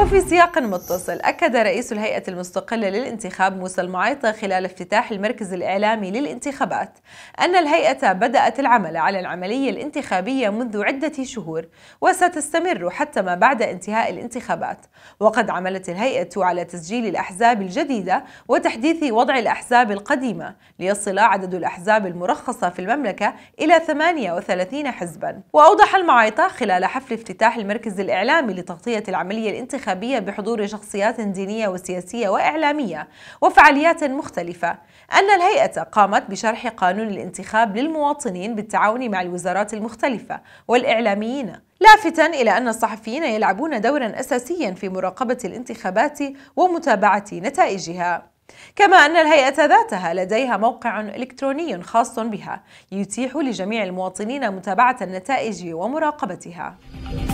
وفي سياق متصل أكد رئيس الهيئة المستقلة للانتخاب موسى المعيطة خلال افتتاح المركز الإعلامي للانتخابات أن الهيئة بدأت العمل على العملية الانتخابية منذ عدة شهور وستستمر حتى ما بعد انتهاء الانتخابات وقد عملت الهيئة على تسجيل الأحزاب الجديدة وتحديث وضع الأحزاب القديمة ليصل عدد الأحزاب المرخصة في المملكة إلى 38 حزبا وأوضح المعيطة خلال حفل افتتاح المركز الإعلامي لتغطية العملية الانتخابية انتخابية بحضور شخصيات دينية وسياسية وإعلامية وفعاليات مختلفة أن الهيئة قامت بشرح قانون الانتخاب للمواطنين بالتعاون مع الوزارات المختلفة والإعلاميين لافتا إلى أن الصحفيين يلعبون دورا أساسيا في مراقبة الانتخابات ومتابعة نتائجها كما أن الهيئة ذاتها لديها موقع إلكتروني خاص بها يتيح لجميع المواطنين متابعة النتائج ومراقبتها